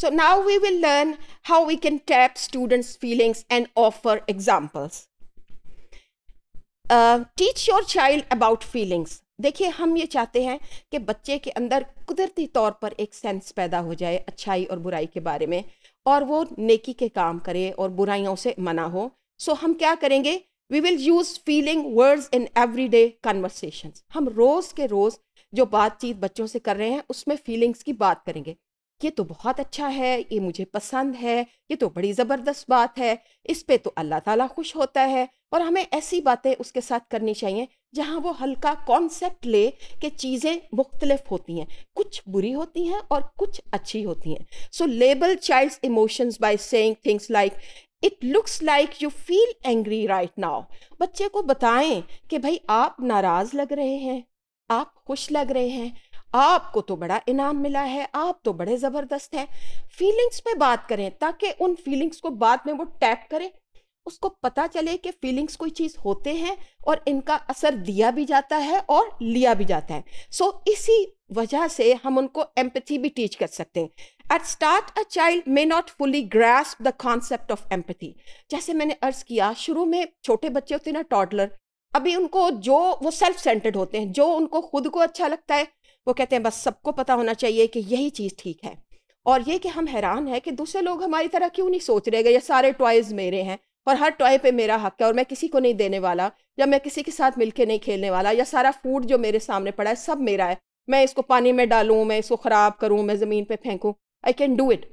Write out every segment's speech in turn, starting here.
So now we will learn how we can tap students' feelings and offer examples. Teach your child about feelings देखिए हम ये चाहते हैं कि बच्चे के अंदर कुदरती तौर पर एक सेंस पैदा हो जाए अच्छाई और बुराई के बारे में और वो नेकी के काम करे और बुराइयों से मना हो सो so हम क्या करेंगे we will use feeling words in everyday conversation हम रोज़ के रोज़ जो बातचीत बच्चों से कर रहे हैं उसमें फीलिंग्स की बात करेंगे ये तो बहुत अच्छा है ये मुझे पसंद है ये तो बड़ी ज़बरदस्त बात है इस पे तो अल्लाह ताला खुश होता है और हमें ऐसी बातें उसके साथ करनी चाहिए जहाँ वो हल्का कॉन्सेप्ट ले कि चीज़ें मुख्तलफ होती हैं कुछ बुरी होती हैं और कुछ अच्छी होती हैं so label child's emotions by saying things like it looks like you feel angry right now बच्चे को बताएं कि भाई आप नाराज़ लग रहे हैं आप खुश लग रहे हैं आपको तो बड़ा इनाम मिला है आप तो बड़े ज़बरदस्त हैं फीलिंग्स पे बात करें ताकि उन फीलिंग्स को बाद में वो टैप करें उसको पता चले कि फीलिंग्स कोई चीज़ होते हैं और इनका असर दिया भी जाता है और लिया भी जाता है सो so, इसी वजह से हम उनको एम्पथी भी टीच कर सकते हैं at start a child may not fully grasp the concept of empathy जैसे मैंने अर्ज किया शुरू में छोटे बच्चे होते हैं ना टॉडलर अभी उनको जो वो सेल्फ सेंटर्ड होते हैं जो उनको खुद को अच्छा लगता है वो कहते हैं बस सबको पता होना चाहिए कि यही चीज़ ठीक है और ये कि हम हैरान हैं कि दूसरे लोग हमारी तरह क्यों नहीं सोच रहे गए ये सारे टॉयज़ मेरे हैं और हर टॉय पे मेरा हक है और मैं किसी को नहीं देने वाला या मैं किसी के साथ मिलके नहीं खेलने वाला या सारा फूड जो मेरे सामने पड़ा है सब मेरा है मैं इसको पानी में डालूँ मैं इसको ख़राब करूँ मैं ज़मीन पर फेंकूँ आई कैन डू इट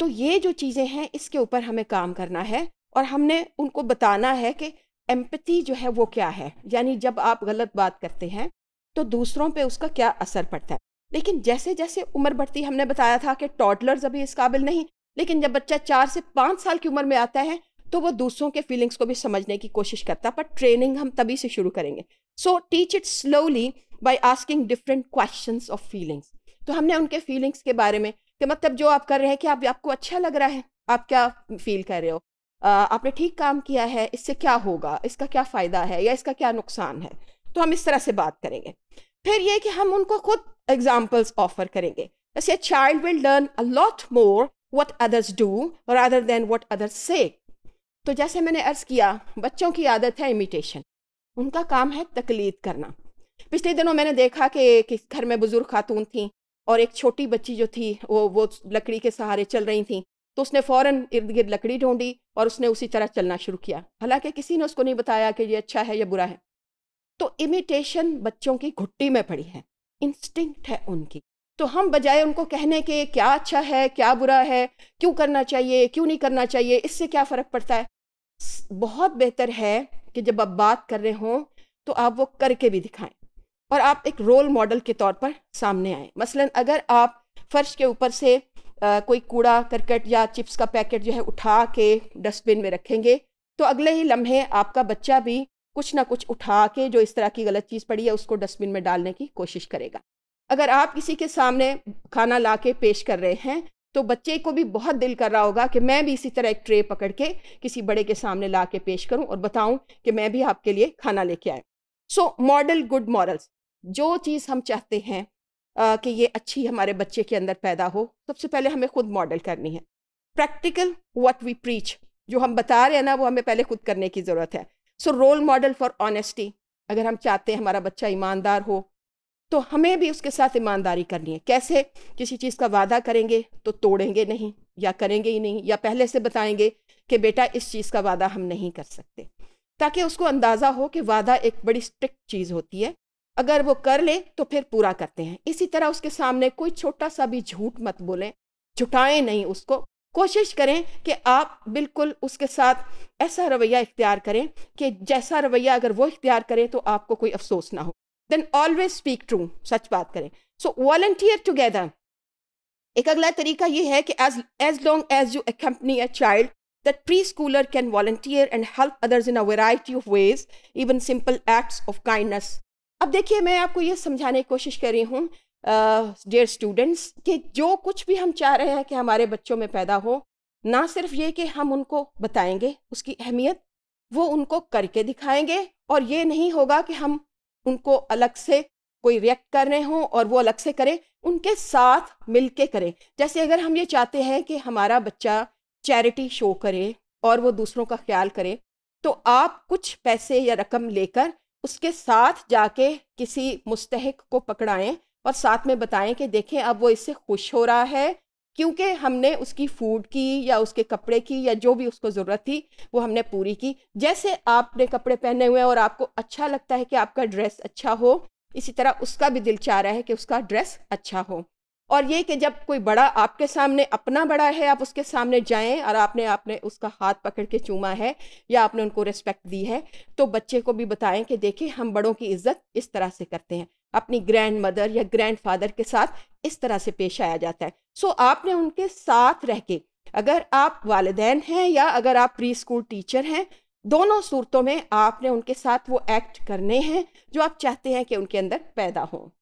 तो ये जो चीज़ें हैं इसके ऊपर हमें काम करना है और हमने उनको बताना है कि एम्पति जो है वो क्या है यानी जब आप गलत बात करते हैं तो दूसरों पे उसका क्या असर पड़ता है लेकिन जैसे जैसे उम्र बढ़ती हमने बताया था कि टॉडलर्स अभी इस काबिल नहीं लेकिन जब बच्चा चार से पाँच साल की उम्र में आता है तो वो दूसरों के फीलिंग्स को भी समझने की कोशिश करता है पर ट्रेनिंग हम तभी से शुरू करेंगे so teach it slowly by asking different question of feelings तो हमने उनके फीलिंग्स के बारे में कि मतलब जो आप कर रहे हैं कि आप आपको अच्छा लग रहा है आप क्या फील कर रहे हो आपने ठीक काम किया है इससे क्या होगा इसका क्या फ़ायदा है या इसका क्या नुकसान है तो हम इस तरह से बात करेंगे फिर ये कि हम उनको खुद एग्जाम्पल्स ऑफर करेंगे जैसे child will learn a lot more what others do rather than what others say तो जैसे मैंने अर्ज किया बच्चों की आदत है इमिटेशन उनका काम है तकलीद करना पिछले दिनों मैंने देखा कि किस घर में बुज़ुर्ग खातून थी और एक छोटी बच्ची जो थी वो वो लकड़ी के सहारे चल रही थी तो उसने फ़ौरन इर्द गिर्द लकड़ी ढूंढी और उसने उसी तरह चलना शुरू किया हालांकि किसी ने उसको नहीं बताया कि ये अच्छा है या बुरा है तो इमिटेशन बच्चों की घुट्टी में पड़ी है इंस्टिंक्ट है उनकी तो हम बजाय उनको कहने के क्या अच्छा है क्या बुरा है क्यों करना चाहिए क्यों नहीं करना चाहिए इससे क्या फ़र्क पड़ता है बहुत बेहतर है कि जब आप बात कर रहे हों तो आप वो करके भी दिखाएं और आप एक रोल मॉडल के तौर पर सामने आए मसलन अगर आप फर्श के ऊपर से आ, कोई कूड़ा करकट या चिप्स का पैकेट जो है उठा के डस्टबिन में रखेंगे तो अगले ही लम्हे आपका बच्चा भी कुछ ना कुछ उठा के जो इस तरह की गलत चीज़ पड़ी है उसको डस्टबिन में डालने की कोशिश करेगा अगर आप किसी के सामने खाना ला के पेश कर रहे हैं तो बच्चे को भी बहुत दिल कर रहा होगा कि मैं भी इसी तरह एक ट्रे पकड़ के किसी बड़े के सामने ला के पेश करूं और बताऊं कि मैं भी आपके लिए खाना लेके आए सो मॉडल गुड मॉरल्स जो चीज़ हम चाहते हैं आ, कि ये अच्छी हमारे बच्चे के अंदर पैदा हो सबसे पहले हमें खुद मॉडल करनी है प्रैक्टिकल वट वी प्रीच जो हम बता रहे हैं ना वो हमें पहले खुद करने की ज़रूरत है so role model for honesty अगर हम चाहते हैं हमारा बच्चा ईमानदार हो तो हमें भी उसके साथ ईमानदारी करनी है कैसे किसी चीज़ का वादा करेंगे तो तोड़ेंगे नहीं या करेंगे ही नहीं या पहले से बताएंगे कि बेटा इस चीज़ का वादा हम नहीं कर सकते ताकि उसको अंदाज़ा हो कि वादा एक बड़ी स्ट्रिक्ट चीज़ होती है अगर वो कर ले तो फिर पूरा करते हैं इसी तरह उसके सामने कोई छोटा सा भी झूठ मत बोलें झुटाएं नहीं उसको कोशिश करें कि आप बिल्कुल उसके साथ ऐसा रवैया इख्तियार करें कि जैसा रवैया अगर वो इख्तियार करें तो आपको कोई अफसोस ना हो देन ऑलवेज स्पीक ट्रू सच बात करें सो वॉल्टियर टुगेदर एक अगला तरीका ये है कि as as long as you accompany a child preschooler can volunteer and help others in a variety of ways even simple acts of kindness अब देखिए मैं आपको ये समझाने की कोशिश कर रही हूँ डियर uh, स्टूडेंट्स कि जो कुछ भी हम चाह रहे हैं कि हमारे बच्चों में पैदा हो ना सिर्फ ये कि हम उनको बताएंगे उसकी अहमियत वो उनको करके दिखाएंगे और ये नहीं होगा कि हम उनको अलग से कोई रिएक्ट कर रहे हों और वो अलग से करें उनके साथ मिल के करें जैसे अगर हम ये चाहते हैं कि हमारा बच्चा चैरिटी शो करे और वो दूसरों का ख्याल करे तो आप कुछ पैसे या रकम लेकर उसके साथ जाके किसी मुस्तहक को पकड़ाएं और साथ में बताएं कि देखें अब वो इससे खुश हो रहा है क्योंकि हमने उसकी फूड की या उसके कपड़े की या जो भी उसको ज़रूरत थी वो हमने पूरी की जैसे आपने कपड़े पहने हुए हैं और आपको अच्छा लगता है कि आपका ड्रेस अच्छा हो इसी तरह उसका भी दिल चाह रहा है कि उसका ड्रेस अच्छा हो और ये कि जब कोई बड़ा आपके सामने अपना बड़ा है आप उसके सामने जाएं और आपने आपने उसका हाथ पकड़ के चूमा है या आपने उनको रिस्पेक्ट दी है तो बच्चे को भी बताएं कि देखिए हम बड़ों की इज्जत इस तरह से करते हैं अपनी ग्रैंड मदर या ग्रैंड फादर के साथ इस तरह से पेश आया जाता है सो so, आपने उनके साथ रह के अगर आप वालदेन हैं या अगर आप प्री स्कूल टीचर हैं दोनों सूरतों में आपने उनके साथ वो एक्ट करने हैं जो आप चाहते हैं कि उनके अंदर पैदा हों